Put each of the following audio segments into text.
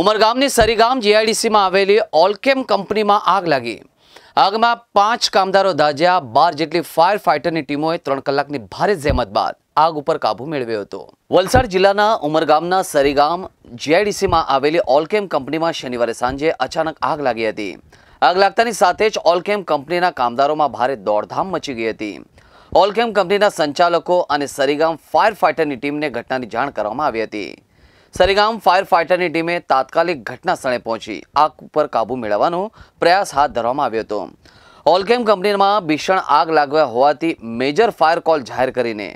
ઉમરગામની સરીગામ જીઆઈડીસીમાં આવેલી ઓલકેમ કંપનીમાં આગ લાગી આગમાં પાંચ કામદારો દાજ્યા બાર જેટલી ફાયર ફાઇટરની ટીમોએ ત્રણ કલાકની ભારે જહેમત બાદ આગ ઉપર કાબુ મેળવ્યો હતો વલસાડ જિલ્લાના ઉમરગામના સરીગામ જીઆઈડીસીમાં આવેલી ઓલકેમ કંપનીમાં શનિવારે સાંજે અચાનક આગ લાગી હતી આગ લાગતાની સાથે જ ઓલકેમ કંપનીના કામદારોમાં ભારે દોડધામ મચી ગઈ હતી ઓલકેમ કંપનીના સંચાલકો અને સરીગામ ફાયર ફાઇટરની ટીમને ઘટનાની જાણ કરવામાં આવી હતી સરેગામ ફાયર ફાઇટરની ટીમે તાત્કાલિક ઘટના સ્થળે પહોંચી આગ ઉપર કાબૂ મેળવવાનો પ્રયાસ હાથ ધરવામાં આવ્યો હતો ઓલકેમ કંપનીમાં ભીષણ આગ લાગવા હોવાથી મેજર ફાયર કોલ જાહેર કરીને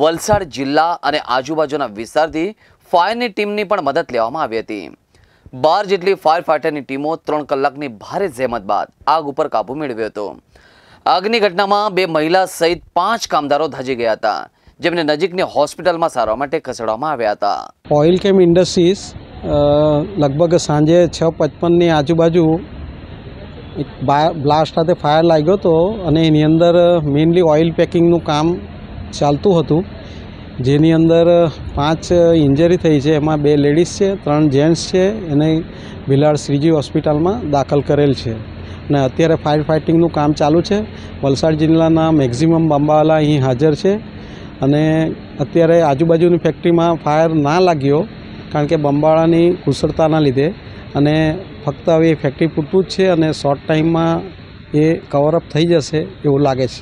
વલસાડ જિલ્લા અને આજુબાજુના વિસ્તારથી ફાયરની ટીમની પણ મદદ લેવામાં આવી હતી બાર જેટલી ફાયર ફાઇટરની ટીમો ત્રણ કલાકની ભારે જહેમત બાદ આગ ઉપર કાબુ મેળવ્યો હતો આગની ઘટનામાં બે મહિલા સહિત પાંચ કામદારો ધજી ગયા હતા જેમને નજીકની હોસ્પિટલમાં સારવાર માટે ખસેડવામાં આવ્યા હતા ઓઇલ કેમ ઇન્ડસ્ટ્રીઝ લગભગ સાંજે છ પચપનની આજુબાજુ એક બ્લાસ્ટ સાથે ફાયર લાગ્યો હતો અને એની અંદર મેઇનલી ઓઇલ પેકિંગનું કામ ચાલતું હતું જેની અંદર પાંચ ઇન્જરી થઈ છે એમાં બે લેડીઝ છે ત્રણ જેન્ટ્સ છે એને ભિલાડ શ્રીજી હોસ્પિટલમાં દાખલ કરેલ છે અને અત્યારે ફાયર ફાઇટિંગનું કામ ચાલુ છે વલસાડ જિલ્લાના મેક્ઝિમમ બંબાવાલા અહીં હાજર છે અને અત્યારે આજુબાજુની ફેક્ટરીમાં ફાયર ના લાગ્યો કારણ કે બંબાળાની કુશળતાના લીધે અને ફક્ત હવે એ ફેક્ટરી પૂરતું જ છે અને શોર્ટ ટાઈમમાં એ કવરઅપ થઈ જશે એવું લાગે છે